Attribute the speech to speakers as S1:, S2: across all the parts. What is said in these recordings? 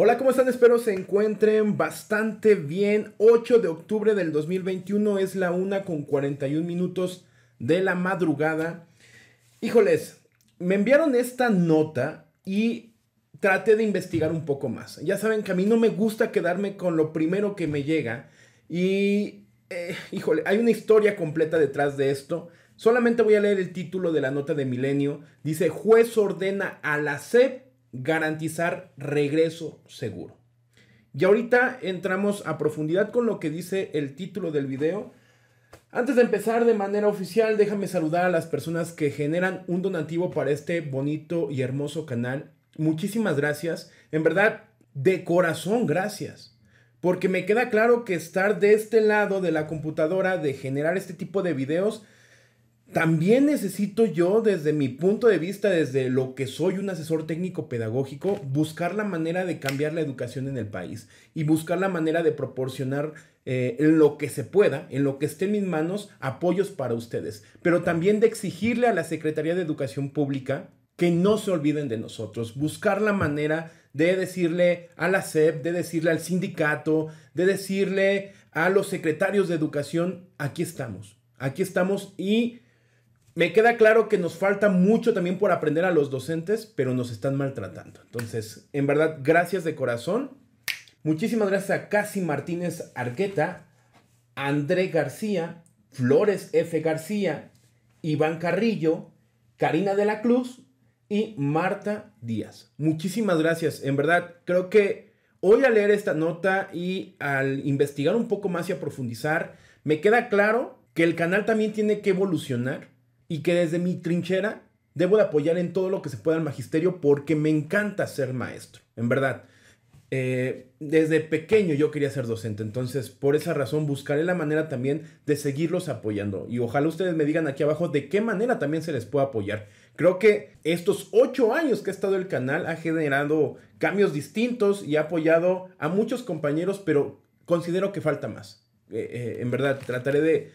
S1: Hola, ¿cómo están? Espero se encuentren bastante bien. 8 de octubre del 2021 es la 1 con 41 minutos de la madrugada. Híjoles, me enviaron esta nota y traté de investigar un poco más. Ya saben que a mí no me gusta quedarme con lo primero que me llega. Y, eh, híjole, hay una historia completa detrás de esto. Solamente voy a leer el título de la nota de Milenio. Dice, juez ordena a la CEP garantizar regreso seguro. Y ahorita entramos a profundidad con lo que dice el título del video. Antes de empezar de manera oficial, déjame saludar a las personas que generan un donativo para este bonito y hermoso canal. Muchísimas gracias. En verdad, de corazón, gracias. Porque me queda claro que estar de este lado de la computadora, de generar este tipo de videos, también necesito yo, desde mi punto de vista, desde lo que soy un asesor técnico pedagógico, buscar la manera de cambiar la educación en el país y buscar la manera de proporcionar eh, lo que se pueda, en lo que esté en mis manos, apoyos para ustedes. Pero también de exigirle a la Secretaría de Educación Pública que no se olviden de nosotros, buscar la manera de decirle a la SEP, de decirle al sindicato, de decirle a los secretarios de educación, aquí estamos, aquí estamos y me queda claro que nos falta mucho también por aprender a los docentes, pero nos están maltratando. Entonces, en verdad, gracias de corazón. Muchísimas gracias a Casi Martínez Arqueta, André García, Flores F. García, Iván Carrillo, Karina de la Cruz y Marta Díaz. Muchísimas gracias. En verdad, creo que hoy al leer esta nota y al investigar un poco más y a profundizar, me queda claro que el canal también tiene que evolucionar y que desde mi trinchera debo de apoyar en todo lo que se pueda al magisterio porque me encanta ser maestro, en verdad. Eh, desde pequeño yo quería ser docente, entonces por esa razón buscaré la manera también de seguirlos apoyando y ojalá ustedes me digan aquí abajo de qué manera también se les puede apoyar. Creo que estos ocho años que ha estado el canal ha generado cambios distintos y ha apoyado a muchos compañeros, pero considero que falta más. Eh, eh, en verdad, trataré de,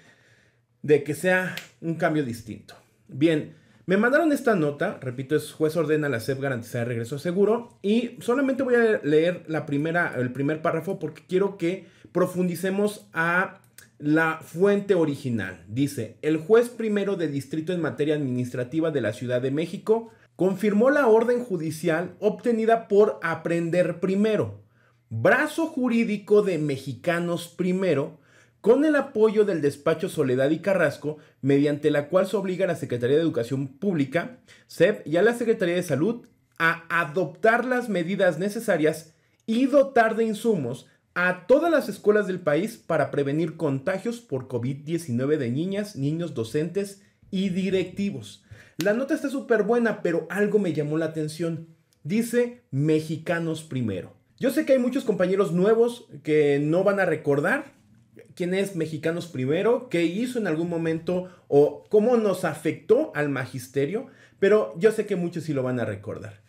S1: de que sea un cambio distinto. Bien, me mandaron esta nota, repito, es juez ordena la CEP garantizar regreso seguro y solamente voy a leer la primera, el primer párrafo porque quiero que profundicemos a la fuente original. Dice, el juez primero de distrito en materia administrativa de la Ciudad de México confirmó la orden judicial obtenida por Aprender Primero, brazo jurídico de Mexicanos Primero, con el apoyo del despacho Soledad y Carrasco, mediante la cual se obliga a la Secretaría de Educación Pública, SEP y a la Secretaría de Salud a adoptar las medidas necesarias y dotar de insumos a todas las escuelas del país para prevenir contagios por COVID-19 de niñas, niños, docentes y directivos. La nota está súper buena, pero algo me llamó la atención. Dice mexicanos primero. Yo sé que hay muchos compañeros nuevos que no van a recordar quién es Mexicanos Primero, qué hizo en algún momento o cómo nos afectó al magisterio, pero yo sé que muchos sí lo van a recordar.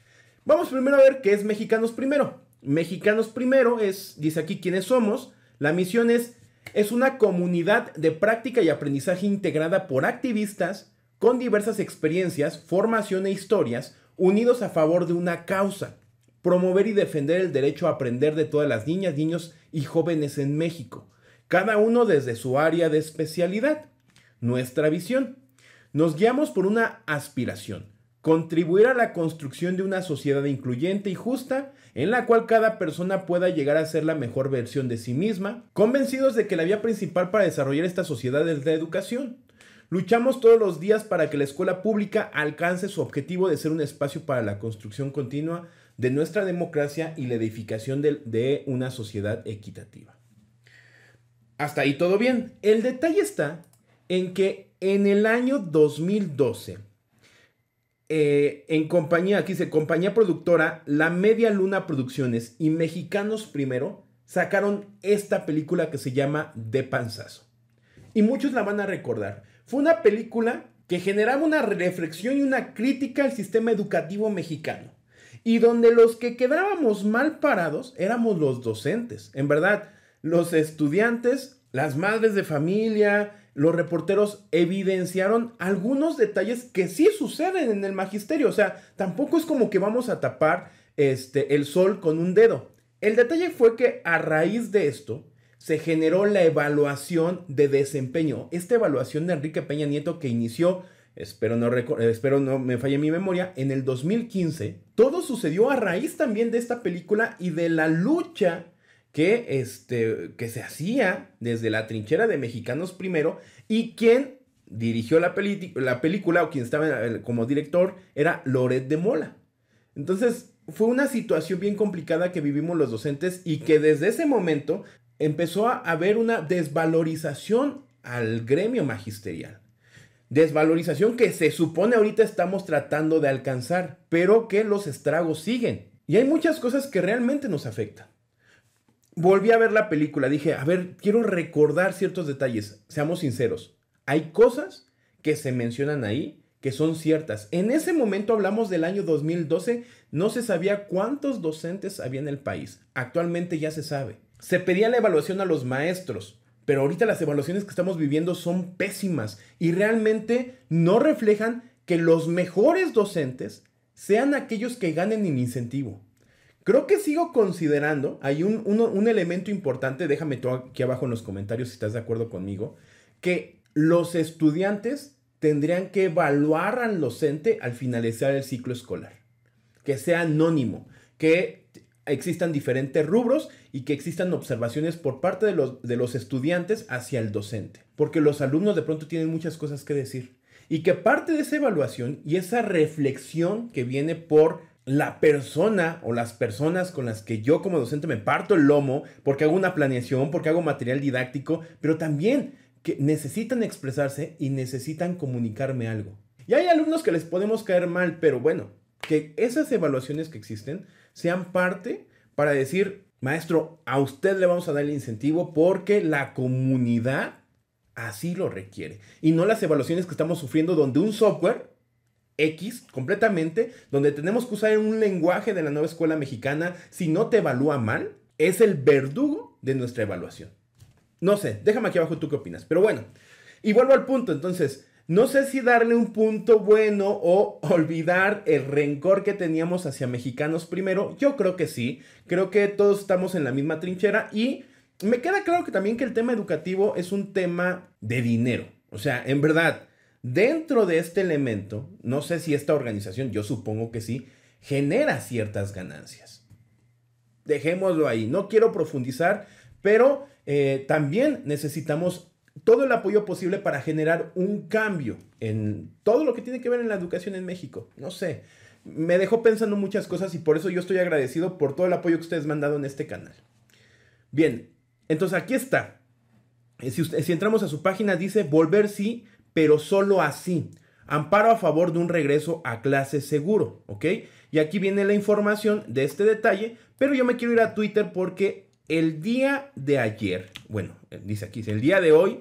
S1: Vamos primero a ver qué es Mexicanos Primero. Mexicanos Primero es, dice aquí quiénes somos, la misión es, es una comunidad de práctica y aprendizaje integrada por activistas con diversas experiencias, formación e historias, unidos a favor de una causa, promover y defender el derecho a aprender de todas las niñas, niños y jóvenes en México cada uno desde su área de especialidad. Nuestra visión. Nos guiamos por una aspiración, contribuir a la construcción de una sociedad incluyente y justa en la cual cada persona pueda llegar a ser la mejor versión de sí misma, convencidos de que la vía principal para desarrollar esta sociedad es la educación. Luchamos todos los días para que la escuela pública alcance su objetivo de ser un espacio para la construcción continua de nuestra democracia y la edificación de, una sociedad equitativa. Hasta ahí todo bien. El detalle está en que en el año 2012, eh, en compañía, aquí dice compañía productora, La Media Luna Producciones y Mexicanos Primero sacaron esta película que se llama De Panzazo. Y muchos la van a recordar. Fue una película que generaba una reflexión y una crítica al sistema educativo mexicano. Y donde los que quedábamos mal parados éramos los docentes. En verdad, los estudiantes, las madres de familia, los reporteros evidenciaron algunos detalles que sí suceden en el magisterio. O sea, tampoco es como que vamos a tapar este, el sol con un dedo. El detalle fue que a raíz de esto se generó la evaluación de desempeño. Esta evaluación de Enrique Peña Nieto que inició, espero no, espero no me falle mi memoria, en el 2015. Todo sucedió a raíz también de esta película y de la lucha que, este, que se hacía desde la trinchera de mexicanos primero y quien dirigió la, la película o quien estaba como director era Loret de Mola. Entonces fue una situación bien complicada que vivimos los docentes y que desde ese momento empezó a haber una desvalorización al gremio magisterial. Desvalorización que se supone ahorita estamos tratando de alcanzar, pero que los estragos siguen. Y hay muchas cosas que realmente nos afectan volví a ver la película, dije, a ver, quiero recordar ciertos detalles. Seamos sinceros, hay cosas que se mencionan ahí que son ciertas. En ese momento hablamos del año 2012, no se sabía cuántos docentes había en el país. Actualmente ya se sabe. Se pedía la evaluación a los maestros, pero ahorita las evaluaciones que estamos viviendo son pésimas y realmente no reflejan que los mejores docentes sean aquellos que ganen en incentivo. Creo que sigo considerando, hay un, elemento importante, déjame tú aquí abajo en los comentarios si estás de acuerdo conmigo, que los estudiantes tendrían que evaluar al docente al finalizar el ciclo escolar, que sea anónimo, que existan diferentes rubros y que existan observaciones por parte de los, de los estudiantes hacia el docente, porque los alumnos de pronto tienen muchas cosas que decir y que parte de esa evaluación y esa reflexión que viene por la persona o las personas con las que yo como docente me parto el lomo, porque hago una planeación, porque hago material didáctico, pero también que necesitan expresarse y necesitan comunicarme algo. Y hay alumnos que les podemos caer mal, pero bueno, que esas evaluaciones que existen sean parte para decir, maestro, a usted le vamos a dar el incentivo porque la comunidad así lo requiere. Y no las evaluaciones que estamos sufriendo donde un software X completamente, donde tenemos que usar un lenguaje de la nueva escuela mexicana, si no te evalúa mal, es el verdugo de nuestra evaluación. No sé, déjame aquí abajo tú qué opinas, pero bueno, y vuelvo al punto, entonces, no sé si darle un punto bueno o olvidar el rencor que teníamos hacia mexicanos primero, yo creo que sí, creo que todos estamos en la misma trinchera y me queda claro que también que el tema educativo es un tema de dinero, o sea, en verdad, Dentro de este elemento, no sé si esta organización, yo supongo que sí, genera ciertas ganancias. Dejémoslo ahí, no quiero profundizar, pero eh, también necesitamos todo el apoyo posible para generar un cambio en todo lo que tiene que ver en la educación en México. No sé, me dejó pensando muchas cosas y por eso yo estoy agradecido por todo el apoyo que ustedes me han dado en este canal. Bien, entonces aquí está. Eh, si, si entramos a su página dice volver sí pero solo así. Amparo a favor de un regreso a clase seguro, ¿ok? Y aquí viene la información de este detalle, pero yo me quiero ir a Twitter porque el día de ayer, bueno, eh, dice aquí, el día de hoy,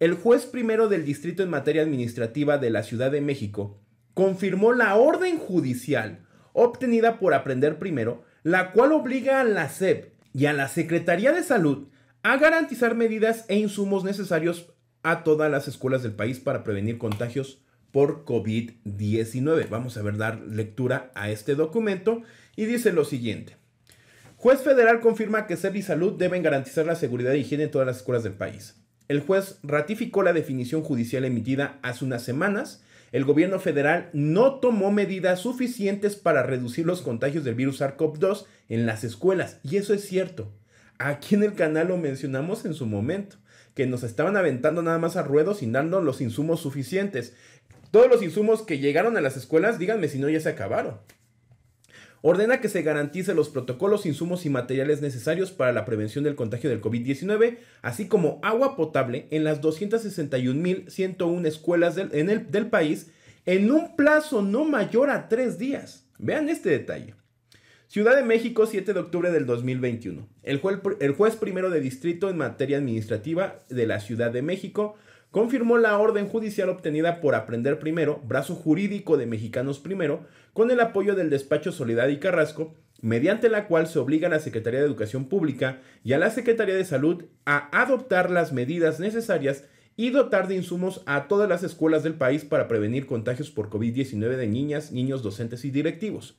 S1: el juez primero del Distrito en Materia Administrativa de la Ciudad de México confirmó la orden judicial obtenida por Aprender Primero, la cual obliga a la SEP y a la Secretaría de Salud a garantizar medidas e insumos necesarios a todas las escuelas del país para prevenir contagios por COVID-19. Vamos a ver dar lectura a este documento y dice lo siguiente. Juez federal confirma que ServiSalud y Salud deben garantizar la seguridad e higiene en todas las escuelas del país. El juez ratificó la definición judicial emitida hace unas semanas. El gobierno federal no tomó medidas suficientes para reducir los contagios del virus SARS-CoV-2 en las escuelas. Y eso es cierto. Aquí en el canal lo mencionamos en su momento que nos estaban aventando nada más a ruedos sin dando los insumos suficientes. Todos los insumos que llegaron a las escuelas, díganme si no ya se acabaron. Ordena que se garantice los protocolos, insumos y materiales necesarios para la prevención del contagio del COVID-19, así como agua potable en las 261.101 escuelas en el, del país en un plazo no mayor a tres días. Vean este detalle. Ciudad de México, 7 de octubre del 2021. El, juez, primero de distrito en materia administrativa de la Ciudad de México confirmó la orden judicial obtenida por Aprender Primero, brazo jurídico de Mexicanos Primero, con el apoyo del despacho Soledad y Carrasco, mediante la cual se obliga a la Secretaría de Educación Pública y a la Secretaría de Salud a adoptar las medidas necesarias y dotar de insumos a todas las escuelas del país para prevenir contagios por COVID-19 de niñas, niños, docentes y directivos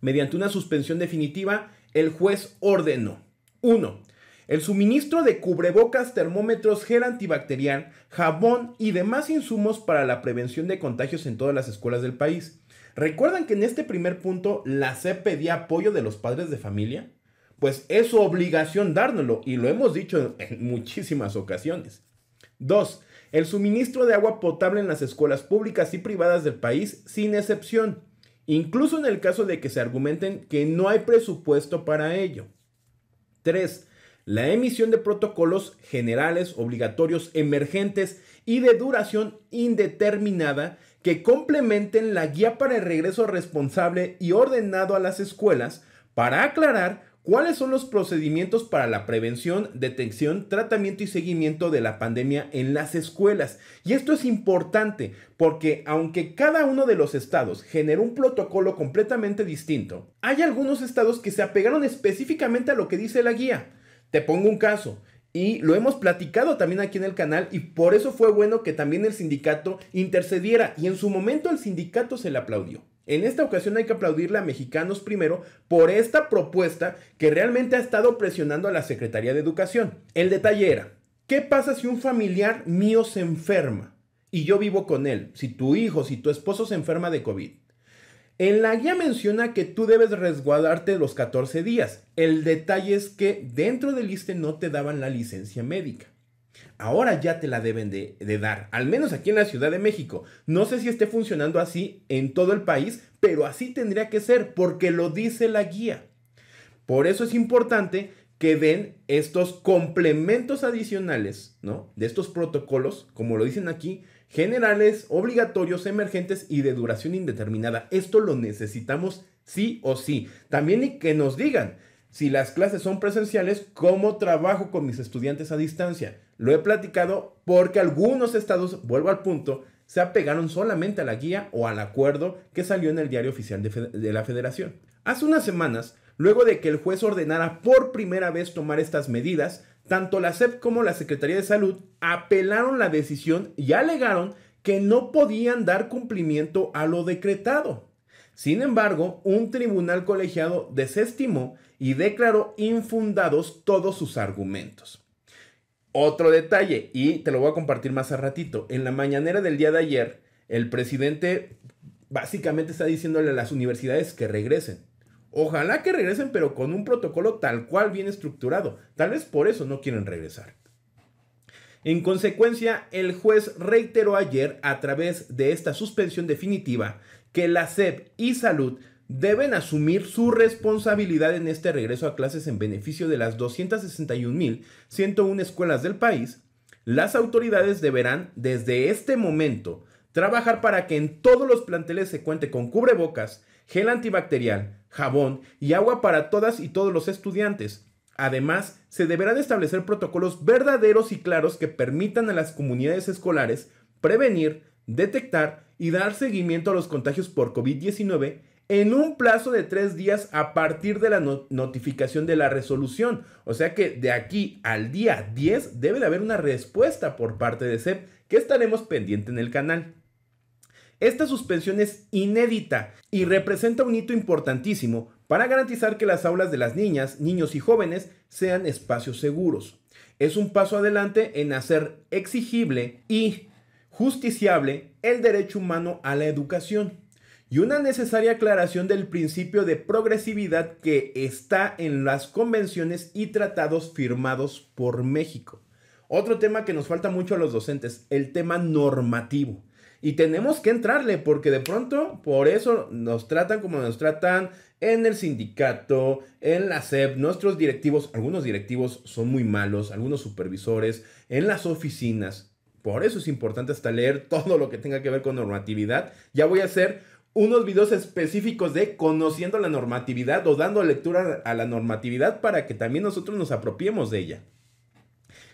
S1: mediante una suspensión definitiva, el juez ordenó 1. El suministro de cubrebocas, termómetros, gel antibacterial, jabón y demás insumos para la prevención de contagios en todas las escuelas del país. ¿Recuerdan que en este primer punto la CEP pedía apoyo de los padres de familia? Pues es su obligación dárnoslo y lo hemos dicho en muchísimas ocasiones. 2. El suministro de agua potable en las escuelas públicas y privadas del país sin excepción incluso en el caso de que se argumenten que no hay presupuesto para ello. 3. La emisión de protocolos generales, obligatorios, emergentes y de duración indeterminada que complementen la guía para el regreso responsable y ordenado a las escuelas para aclarar ¿Cuáles son los procedimientos para la prevención, detección, tratamiento y seguimiento de la pandemia en las escuelas? Y esto es importante porque aunque cada uno de los estados generó un protocolo completamente distinto, hay algunos estados que se apegaron específicamente a lo que dice la guía. Te pongo un caso. Y lo hemos platicado también aquí en el canal y por eso fue bueno que también el sindicato intercediera y en su momento el sindicato se le aplaudió. En esta ocasión hay que aplaudirle a Mexicanos Primero por esta propuesta que realmente ha estado presionando a la Secretaría de Educación. El detalle era, ¿qué pasa si un familiar mío se enferma y yo vivo con él? Si tu hijo, si tu esposo se enferma de COVID. En la guía menciona que tú debes resguardarte los 14 días. El detalle es que dentro del ISTE no te daban la licencia médica ahora ya te la deben de, dar, al menos aquí en la Ciudad de México. No sé si esté funcionando así en todo el país, pero así tendría que ser porque lo dice la guía. Por eso es importante que den estos complementos adicionales, ¿no? De estos protocolos, como lo dicen aquí, generales, obligatorios, emergentes y de duración indeterminada. Esto lo necesitamos sí o sí. También y que nos digan si las clases son presenciales, cómo trabajo con mis estudiantes a distancia. Lo he platicado porque algunos estados, vuelvo al punto, se apegaron solamente a la guía o al acuerdo que salió en el diario oficial de, la federación. Hace unas semanas, luego de que el juez ordenara por primera vez tomar estas medidas, tanto la SEP como la Secretaría de Salud apelaron la decisión y alegaron que no podían dar cumplimiento a lo decretado. Sin embargo, un tribunal colegiado desestimó y declaró infundados todos sus argumentos. Otro detalle, y te lo voy a compartir más a ratito. En la mañanera del día de ayer, el presidente básicamente está diciéndole a las universidades que regresen. Ojalá que regresen, pero con un protocolo tal cual bien estructurado. Tal vez por eso no quieren regresar. En consecuencia, el juez reiteró ayer a través de esta suspensión definitiva que la SEP y Salud deben asumir su responsabilidad en este regreso a clases en beneficio de las 261.101 escuelas del país, las autoridades deberán desde este momento trabajar para que en todos los planteles se cuente con cubrebocas, gel antibacterial, jabón y agua para todas y todos los estudiantes. Además, se deberán establecer protocolos verdaderos y claros que permitan a las comunidades escolares prevenir, detectar y dar seguimiento a los contagios por COVID-19 en un plazo de tres días a partir de la notificación de la resolución. O sea que de aquí al día 10 debe de haber una respuesta por parte de SEP que estaremos pendiente en el canal. Esta suspensión es inédita y representa un hito importantísimo para garantizar que las aulas de las niñas, niños y jóvenes sean espacios seguros. Es un paso adelante en hacer exigible y justiciable el derecho humano a la educación y una necesaria aclaración del principio de progresividad que está en las convenciones y tratados firmados por México. Otro tema que nos falta mucho a los docentes, el tema normativo. Y tenemos que entrarle porque de pronto por eso nos tratan como nos tratan en el sindicato, en la SEP, nuestros directivos, algunos directivos son muy malos, algunos supervisores, en las oficinas. Por eso es importante hasta leer todo lo que tenga que ver con normatividad. Ya voy a hacer unos videos específicos de conociendo la normatividad o dando lectura a la normatividad para que también nosotros nos apropiemos de ella.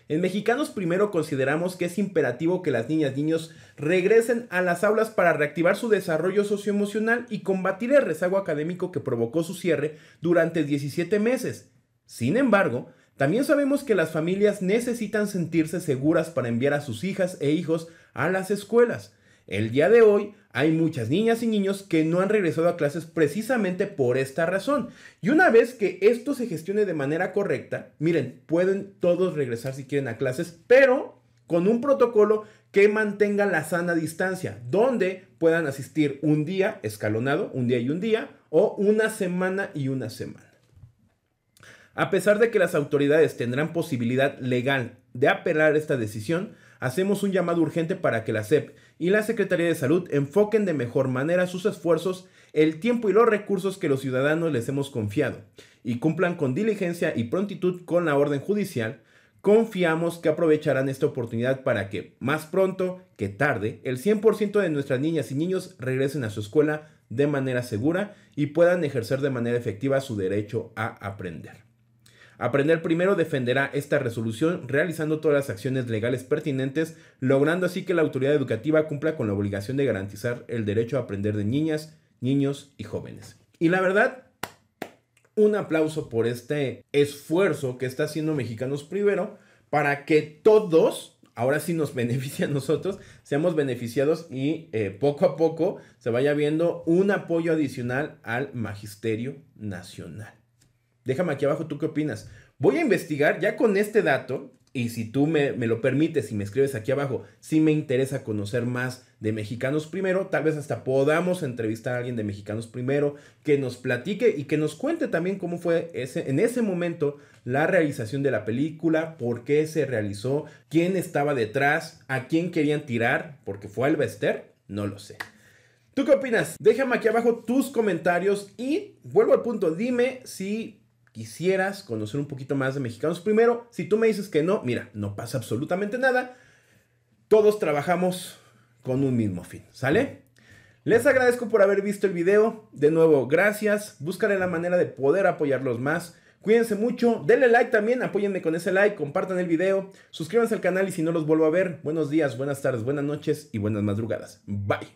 S1: En Mexicanos Primero consideramos que es imperativo que las niñas y niños regresen a las aulas para reactivar su desarrollo socioemocional y combatir el rezago académico que provocó su cierre durante 17 meses. Sin embargo, también sabemos que las familias necesitan sentirse seguras para enviar a sus hijas e hijos a las escuelas. El día de hoy hay muchas niñas y niños que no han regresado a clases precisamente por esta razón. Y una vez que esto se gestione de manera correcta, miren, pueden todos regresar si quieren a clases, pero con un protocolo que mantenga la sana distancia, donde puedan asistir un día escalonado, un día y un día, o una semana y una semana. A pesar de que las autoridades tendrán posibilidad legal de apelar esta decisión, hacemos un llamado urgente para que la SEP y la Secretaría de Salud enfoquen de mejor manera sus esfuerzos, el tiempo y los recursos que los ciudadanos les hemos confiado, y cumplan con diligencia y prontitud con la orden judicial, confiamos que aprovecharán esta oportunidad para que, más pronto que tarde, el 100% de nuestras niñas y niños regresen a su escuela de manera segura y puedan ejercer de manera efectiva su derecho a aprender. Aprender primero defenderá esta resolución realizando todas las acciones legales pertinentes, logrando así que la autoridad educativa cumpla con la obligación de garantizar el derecho a aprender de niñas, niños y jóvenes. Y la verdad, un aplauso por este esfuerzo que está haciendo Mexicanos Primero para que todos, ahora sí nos beneficia a nosotros, seamos beneficiados y eh, poco a poco se vaya viendo un apoyo adicional al Magisterio Nacional. Déjame aquí abajo tú qué opinas. Voy a investigar ya con este dato y si tú me, lo permites y me escribes aquí abajo, si me interesa conocer más de Mexicanos Primero, tal vez hasta podamos entrevistar a alguien de Mexicanos Primero que nos platique y que nos cuente también cómo fue ese, en ese momento la realización de la película, por qué se realizó, quién estaba detrás, a quién querían tirar, porque fue Alba Ester, no lo sé. ¿Tú qué opinas? Déjame aquí abajo tus comentarios y vuelvo al punto, dime si quisieras conocer un poquito más de mexicanos. Primero, si tú me dices que no, mira, no pasa absolutamente nada. Todos trabajamos con un mismo fin, ¿sale? Les agradezco por haber visto el video. De nuevo, gracias. Búscale la manera de poder apoyarlos más. Cuídense mucho, denle like también, apóyenme con ese like, compartan el video, suscríbanse al canal y si no los vuelvo a ver, buenos días, buenas tardes, buenas noches y buenas madrugadas. Bye.